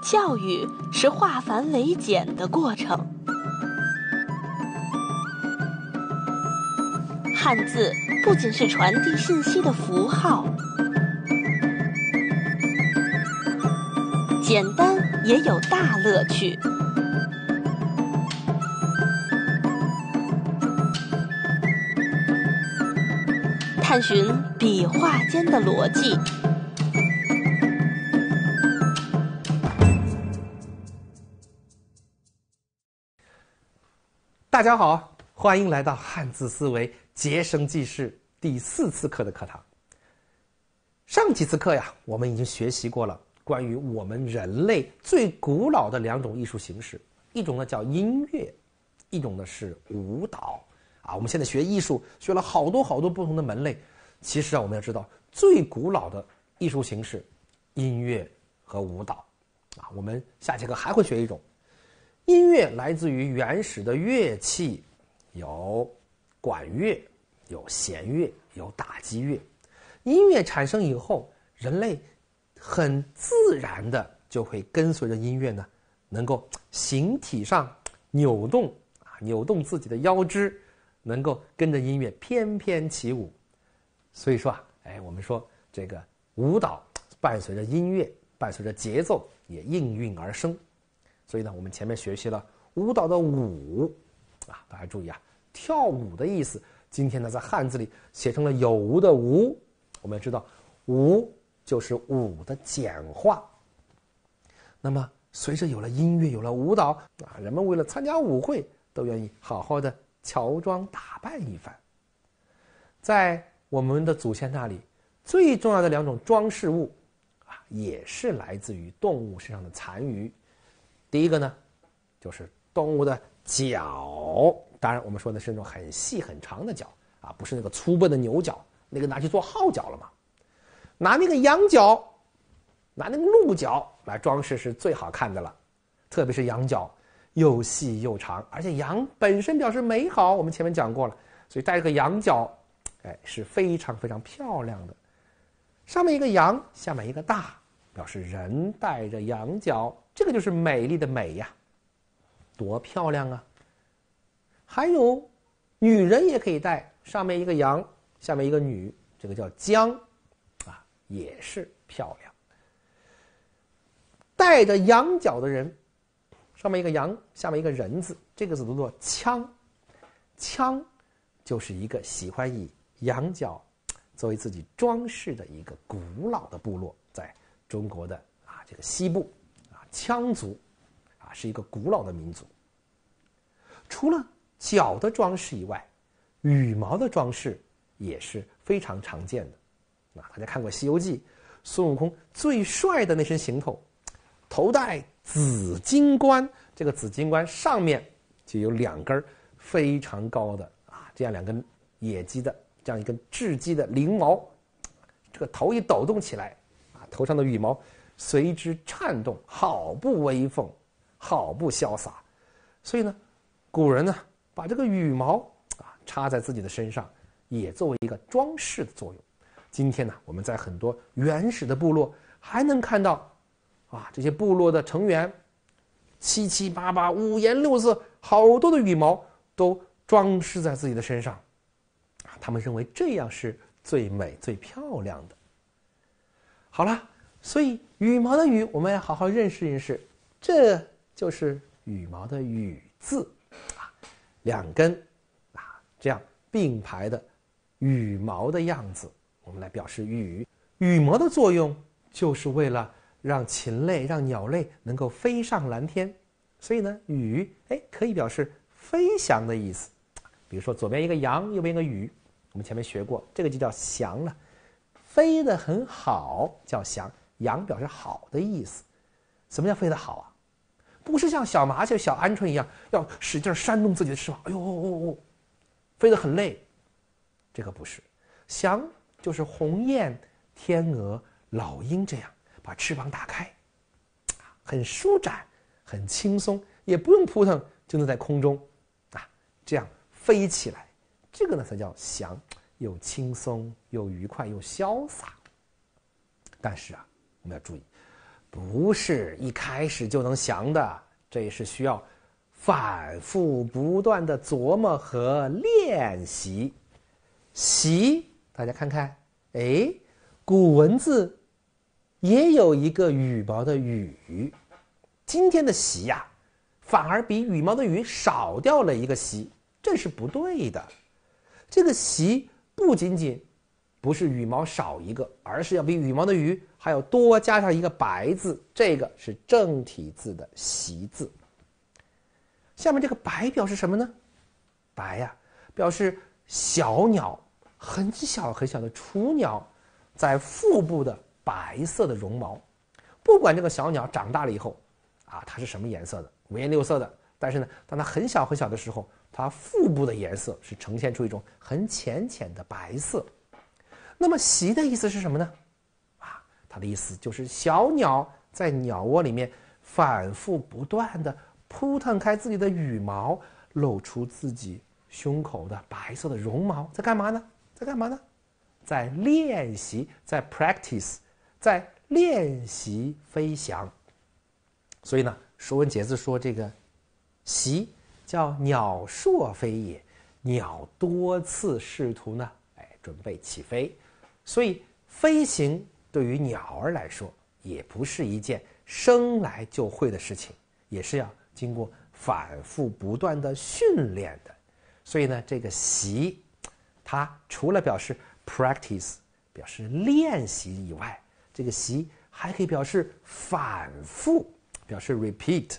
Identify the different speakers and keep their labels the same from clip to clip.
Speaker 1: 教育是化繁为简的过程。汉字不仅是传递信息的符号，简单也有大乐趣。探寻笔画间的逻辑。大家好，欢迎来到汉字思维，结生记事第四次课的课堂。上几次课呀，我们已经学习过了关于我们人类最古老的两种艺术形式，一种呢叫音乐，一种呢是舞蹈。啊，我们现在学艺术，学了好多好多不同的门类。其实啊，我们要知道最古老的艺术形式，音乐和舞蹈。啊，我们下节课还会学一种。音乐来自于原始的乐器，有管乐，有弦乐，有打击乐。音乐产生以后，人类很自然的就会跟随着音乐呢，能够形体上扭动啊，扭动自己的腰肢，能够跟着音乐翩翩起舞。所以说啊，哎，我们说这个舞蹈伴随着音乐，伴随着节奏也应运而生。所以呢，我们前面学习了舞蹈的“舞”，啊，大家注意啊，跳舞的意思。今天呢，在汉字里写成了有无的“无”，我们知道“无”就是“舞”的简化。那么，随着有了音乐，有了舞蹈，啊，人们为了参加舞会，都愿意好好的乔装打扮一番。在我们的祖先那里，最重要的两种装饰物，啊，也是来自于动物身上的残余。第一个呢，就是动物的角。当然，我们说的是那种很细很长的角啊，不是那个粗笨的牛角。那个拿去做号角了嘛。拿那个羊角，拿那个鹿角来装饰是最好看的了。特别是羊角，又细又长，而且羊本身表示美好，我们前面讲过了。所以带一个羊角，哎，是非常非常漂亮的。上面一个羊，下面一个大。表示人带着羊角，这个就是美丽的美呀，多漂亮啊！还有，女人也可以戴，上面一个羊，下面一个女，这个叫姜，啊，也是漂亮。带着羊角的人，上面一个羊，下面一个人字，这个字读作羌，羌，就是一个喜欢以羊角作为自己装饰的一个古老的部落。中国的啊，这个西部啊，羌族啊，是一个古老的民族。除了脚的装饰以外，羽毛的装饰也是非常常见的。啊，大家看过《西游记》，孙悟空最帅的那身行头，头戴紫金冠，这个紫金冠上面就有两根非常高的啊，这样两根野鸡的这样一根雉鸡的翎毛，这个头一抖动起来。头上的羽毛随之颤动，好不威风，好不潇洒。所以呢，古人呢把这个羽毛啊插在自己的身上，也作为一个装饰的作用。今天呢，我们在很多原始的部落还能看到，啊，这些部落的成员七七八八、五颜六色，好多的羽毛都装饰在自己的身上。啊，他们认为这样是最美、最漂亮的。好了，所以羽毛的羽，我们要好好认识认识。这就是羽毛的羽字啊，两根啊，这样并排的羽毛的样子，我们来表示羽。羽毛的作用就是为了让禽类、让鸟类能够飞上蓝天，所以呢，羽哎可以表示飞翔的意思。比如说左边一个羊，右边一个羽，我们前面学过，这个就叫翔了。飞得很好，叫翔。羊表示好的意思。什么叫飞得好啊？不是像小麻雀、小鹌鹑一样，要使劲扇动自己的翅膀。哎呦，飞得很累。这个不是。翔就是鸿雁、天鹅、老鹰这样，把翅膀打开，很舒展，很轻松，也不用扑腾，就能在空中，啊，这样飞起来。这个呢，才叫翔。又轻松又愉快又潇洒，但是啊，我们要注意，不是一开始就能降的，这也是需要反复不断的琢磨和练习。习，大家看看，哎，古文字也有一个羽毛的羽，今天的习呀，反而比羽毛的羽少掉了一个习，这是不对的，这个习。不仅仅不是羽毛少一个，而是要比羽毛的“羽”还要多加上一个“白”字，这个是正体字的“习”字。下面这个“白”表示什么呢？白呀，表示小鸟很小很小的雏鸟在腹部的白色的绒毛。不管这个小鸟长大了以后啊，它是什么颜色的，五颜六色的，但是呢，当它很小很小的时候。它腹部的颜色是呈现出一种很浅浅的白色，那么“习”的意思是什么呢？啊，它的意思就是小鸟在鸟窝里面反复不断的扑腾开自己的羽毛，露出自己胸口的白色的绒毛，在干嘛呢？在干嘛呢？在练习，在 practice，在练习飞翔。所以呢，《说文解字》说这个“习”。叫鸟硕飞也，鸟多次试图呢，哎，准备起飞，所以飞行对于鸟儿来说也不是一件生来就会的事情，也是要经过反复不断的训练的。所以呢，这个习，它除了表示 practice，表示练习以外，这个习还可以表示反复，表示 repeat，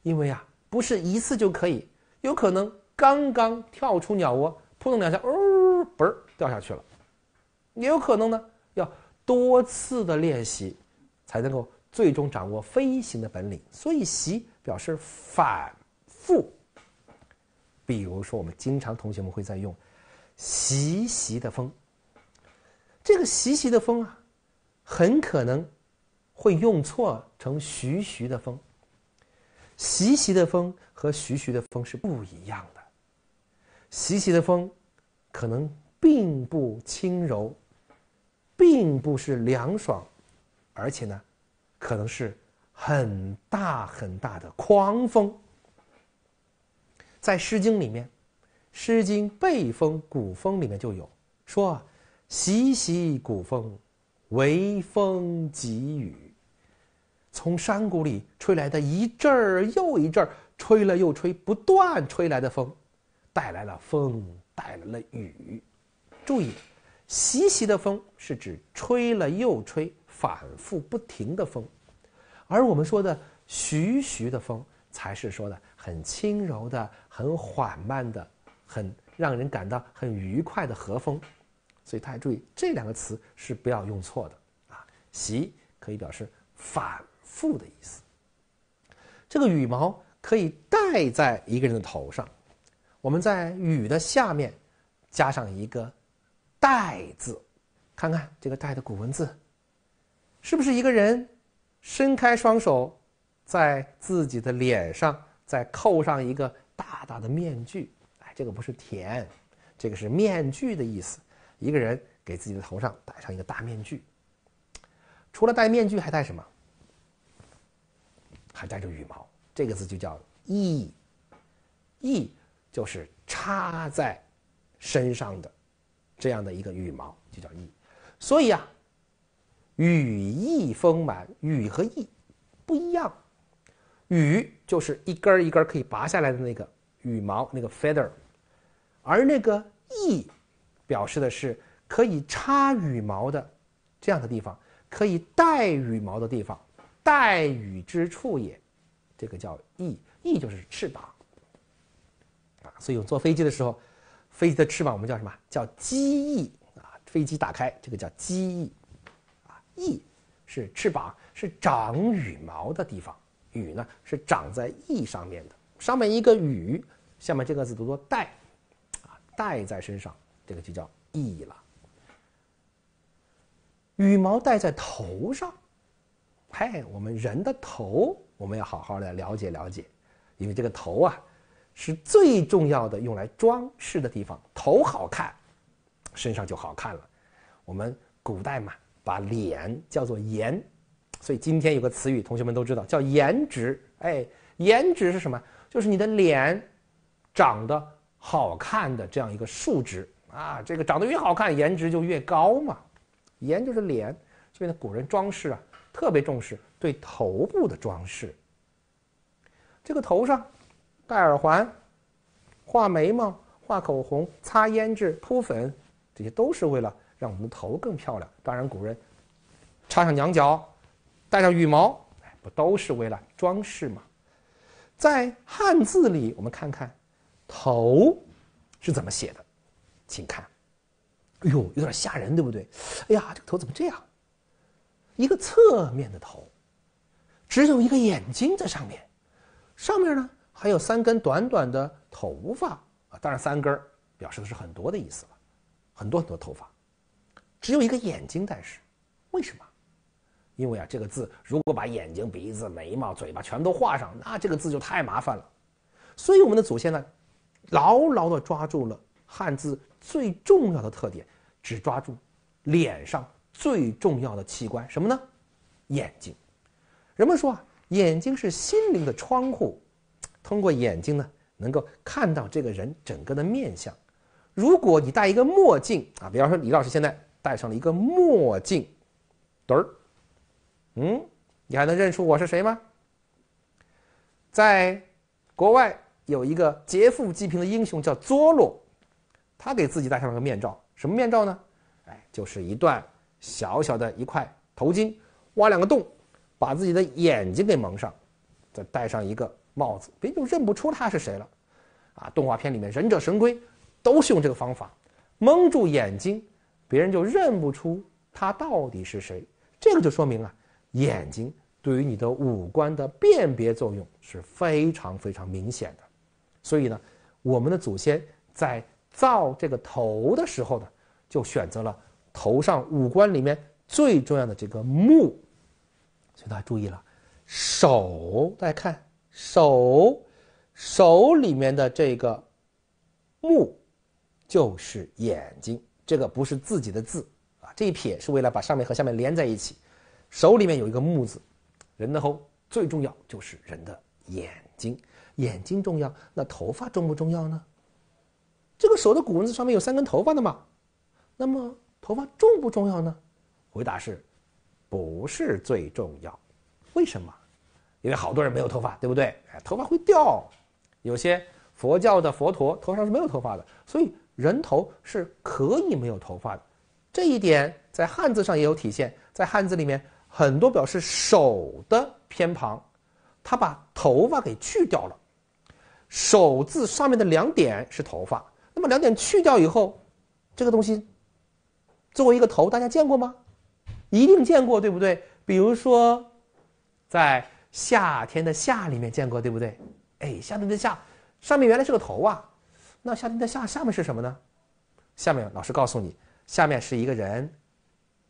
Speaker 1: 因为啊。不是一次就可以，有可能刚刚跳出鸟窝扑通两下，呜嘣儿掉下去了，也有可能呢，要多次的练习，才能够最终掌握飞行的本领。所以习表示反复。比如说，我们经常同学们会在用“习习的风”，这个“习习的风”啊，很可能会用错成“徐徐的风”。习习的风和徐徐的风是不一样的。习习的风，可能并不轻柔，并不是凉爽，而且呢，可能是很大很大的狂风。在《诗经》里面，《诗经》《背风》《古风》里面就有说：“习习古风，微风急雨。”从山谷里吹来的一阵儿又一阵儿，吹了又吹，不断吹来的风，带来了风，带来了雨。注意，习习的风是指吹了又吹，反复不停的风，而我们说的徐徐的风，才是说的很轻柔的、很缓慢的、很让人感到很愉快的和风。所以大家注意，这两个词是不要用错的啊。习可以表示反。“覆”的意思，这个羽毛可以戴在一个人的头上。我们在“羽”的下面加上一个“戴”字，看看这个“戴”的古文字，是不是一个人伸开双手，在自己的脸上再扣上一个大大的面具？哎，这个不是“田”，这个是“面具”的意思。一个人给自己的头上戴上一个大面具。除了戴面具，还戴什么？还带着羽毛，这个字就叫“翼”，“翼”就是插在身上的这样的一个羽毛，就叫“翼”。所以啊，“羽翼丰满”，“羽”和“翼”不一样，“羽”就是一根一根可以拔下来的那个羽毛，那个 feather，而那个“翼”表示的是可以插羽毛的这样的地方，可以带羽毛的地方。带羽之处也，这个叫翼，翼就是翅膀。啊，所以我们坐飞机的时候，飞机的翅膀我们叫什么？叫机翼啊。飞机打开，这个叫机翼。啊，翼是翅膀，是长羽毛的地方。羽呢是长在翼上面的，上面一个羽，下面这个字读作带，啊，带在身上，这个就叫翼了。羽毛戴在头上。嗨，我们人的头，我们要好好的了解了解，因为这个头啊，是最重要的用来装饰的地方。头好看，身上就好看了。我们古代嘛，把脸叫做颜，所以今天有个词语，同学们都知道，叫颜值。哎，颜值是什么？就是你的脸长得好看的这样一个数值啊。这个长得越好看，颜值就越高嘛。颜就是脸，所以呢，古人装饰啊。特别重视对头部的装饰。这个头上戴耳环，画眉毛，画口红，擦胭脂，铺粉，这些都是为了让我们的头更漂亮。当然，古人插上羊角，戴上羽毛，不都是为了装饰吗？在汉字里，我们看看“头”是怎么写的，请看，哎呦，有点吓人，对不对？哎呀，这个头怎么这样？一个侧面的头，只有一个眼睛在上面，上面呢还有三根短短的头发啊，当然三根表示的是很多的意思了，很多很多头发，只有一个眼睛，但是为什么？因为啊，这个字如果把眼睛、鼻子、眉毛、嘴巴全都画上，那这个字就太麻烦了。所以我们的祖先呢，牢牢的抓住了汉字最重要的特点，只抓住脸上。最重要的器官什么呢？眼睛。人们说啊，眼睛是心灵的窗户，通过眼睛呢，能够看到这个人整个的面相。如果你戴一个墨镜啊，比方说李老师现在戴上了一个墨镜，嘚儿，嗯，你还能认出我是谁吗？在国外有一个劫富济贫的英雄叫佐罗，他给自己戴上了个面罩，什么面罩呢？哎，就是一段。小小的一块头巾，挖两个洞，把自己的眼睛给蒙上，再戴上一个帽子，别人就认不出他是谁了。啊，动画片里面忍者神龟都是用这个方法，蒙住眼睛，别人就认不出他到底是谁。这个就说明啊，眼睛对于你的五官的辨别作用是非常非常明显的。所以呢，我们的祖先在造这个头的时候呢，就选择了。头上五官里面最重要的这个目，所以大家注意了，手，大家看手，手里面的这个目，就是眼睛。这个不是自己的字啊，这一撇是为了把上面和下面连在一起。手里面有一个目字，人的喉最重要就是人的眼睛，眼睛重要，那头发重不重要呢？这个手的古文字上面有三根头发的嘛，那么？头发重不重要呢？回答是，不是最重要。为什么？因为好多人没有头发，对不对？哎，头发会掉。有些佛教的佛陀头上是没有头发的，所以人头是可以没有头发的。这一点在汉字上也有体现，在汉字里面很多表示手的偏旁，他把头发给去掉了。手字上面的两点是头发，那么两点去掉以后，这个东西。作为一个头，大家见过吗？一定见过，对不对？比如说，在夏天的“夏”里面见过，对不对？哎，夏天的“夏”上面原来是个头啊，那夏天的“夏”下面是什么呢？下面老师告诉你，下面是一个人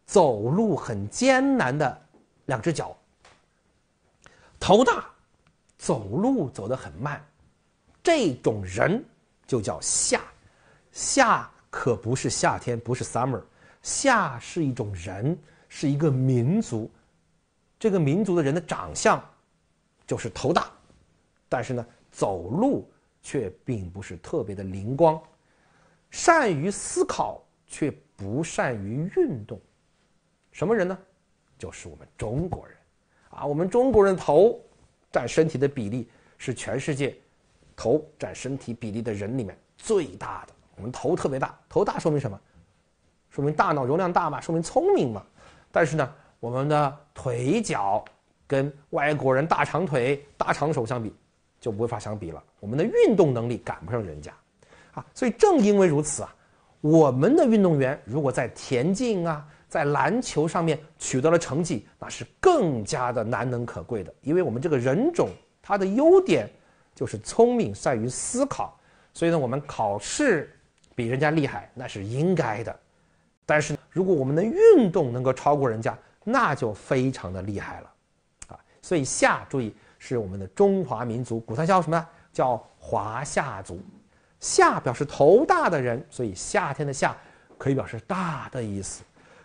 Speaker 1: 走路很艰难的两只脚，头大，走路走得很慢，这种人就叫“夏”。夏可不是夏天，不是 summer。下是一种人，是一个民族。这个民族的人的长相就是头大，但是呢，走路却并不是特别的灵光，善于思考却不善于运动。什么人呢？就是我们中国人啊！我们中国人头占身体的比例是全世界头占身体比例的人里面最大的。我们头特别大，头大说明什么？说明大脑容量大嘛，说明聪明嘛，但是呢，我们的腿脚跟外国人大长腿、大长手相比，就无法相比了。我们的运动能力赶不上人家，啊，所以正因为如此啊，我们的运动员如果在田径啊、在篮球上面取得了成绩，那是更加的难能可贵的。因为我们这个人种，它的优点就是聪明，善于思考，所以呢，我们考试比人家厉害，那是应该的。但是，如果我们能运动能够超过人家，那就非常的厉害了，啊！所以夏，注意是我们的中华民族，古代叫什么？叫华夏族。夏表示头大的人，所以夏天的夏可以表示大的意思。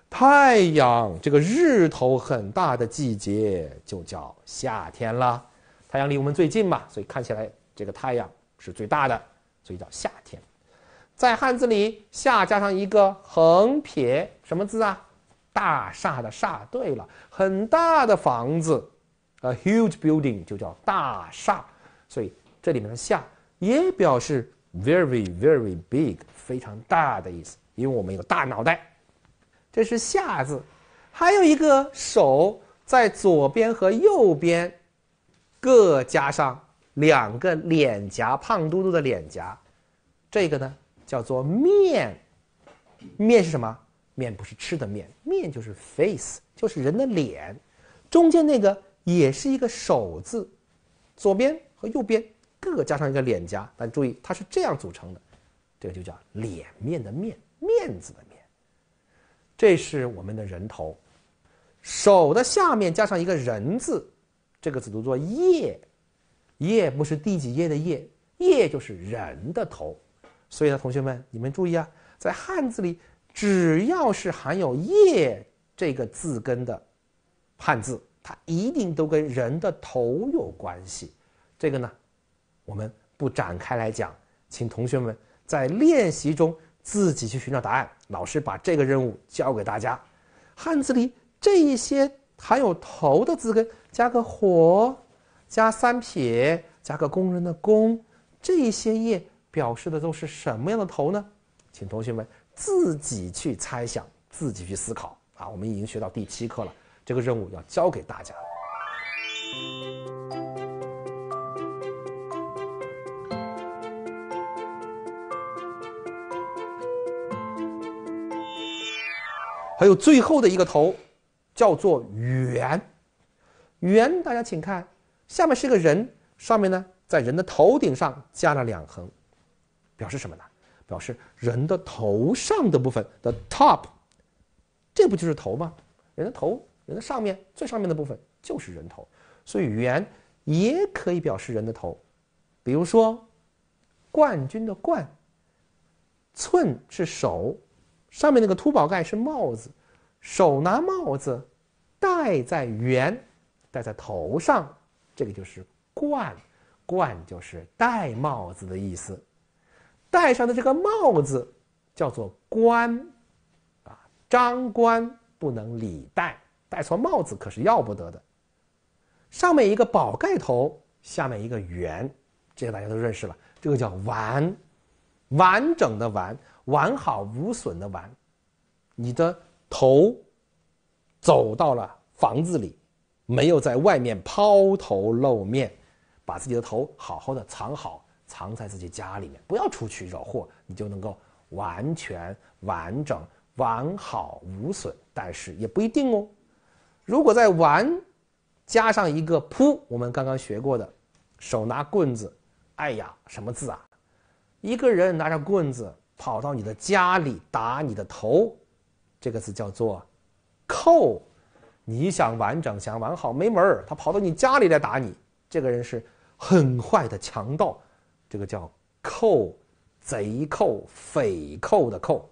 Speaker 1: 太阳这个日头很大的季节就叫夏天了。太阳离我们最近嘛，所以看起来这个太阳是最大的，所以叫夏天。在汉字里，下加上一个横撇，什么字啊？大厦的厦，对了，很大的房子，a h u g e building 就叫大厦。所以这里面的下也表示 very very big 非常大的意思。因为我们有大脑袋，这是下字。还有一个手在左边和右边各加上两个脸颊，胖嘟嘟的脸颊，这个呢？叫做面，面是什么？面不是吃的面，面就是 face，就是人的脸。中间那个也是一个手字，左边和右边各加上一个脸颊。但注意，它是这样组成的，这个就叫脸面的面，面子的面。这是我们的人头，手的下面加上一个人字，这个字读作叶，叶不是第几页的叶，叶就是人的头。所以呢，同学们，你们注意啊，在汉字里，只要是含有“叶”这个字根的汉字，它一定都跟人的头有关系。这个呢，我们不展开来讲，请同学们在练习中自己去寻找答案。老师把这个任务交给大家：汉字里这一些含有“头”的字根，加个火，加三撇，加个工人的“工”，这些“叶”。表示的都是什么样的头呢？请同学们自己去猜想，自己去思考啊！我们已经学到第七课了，这个任务要交给大家。还有最后的一个头，叫做“圆”。圆，大家请看，下面是个人，上面呢，在人的头顶上加了两横。表示什么呢？表示人的头上的部分，the top，这不就是头吗？人的头，人的上面最上面的部分就是人头，所以“圆”也可以表示人的头。比如说，“冠军”的“冠”，寸是手，上面那个秃宝盖是帽子，手拿帽子戴在“圆”，戴在头上，这个就是“冠”，“冠”就是戴帽子的意思。戴上的这个帽子叫做冠，啊，张冠不能李戴，戴错帽子可是要不得的。上面一个宝盖头，下面一个圆，这些大家都认识了。这个叫完，完整的完，完好无损的完。你的头走到了房子里，没有在外面抛头露面，把自己的头好好的藏好。藏在自己家里面，不要出去惹祸，你就能够完全完整完好无损。但是也不一定哦。如果在完加上一个扑，我们刚刚学过的，手拿棍子，哎呀，什么字啊？一个人拿着棍子跑到你的家里打你的头，这个词叫做扣。你想完整想完好没门儿，他跑到你家里来打你，这个人是很坏的强盗。这个叫“寇”，贼寇、匪寇的“寇”，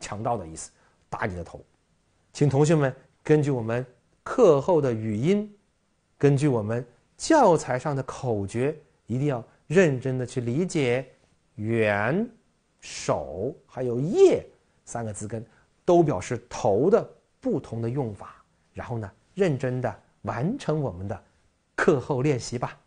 Speaker 1: 强盗的意思，打你的头。请同学们根据我们课后的语音，根据我们教材上的口诀，一定要认真的去理解“元”、“手”还有“叶”三个字根都表示“头”的不同的用法。然后呢，认真的完成我们的课后练习吧。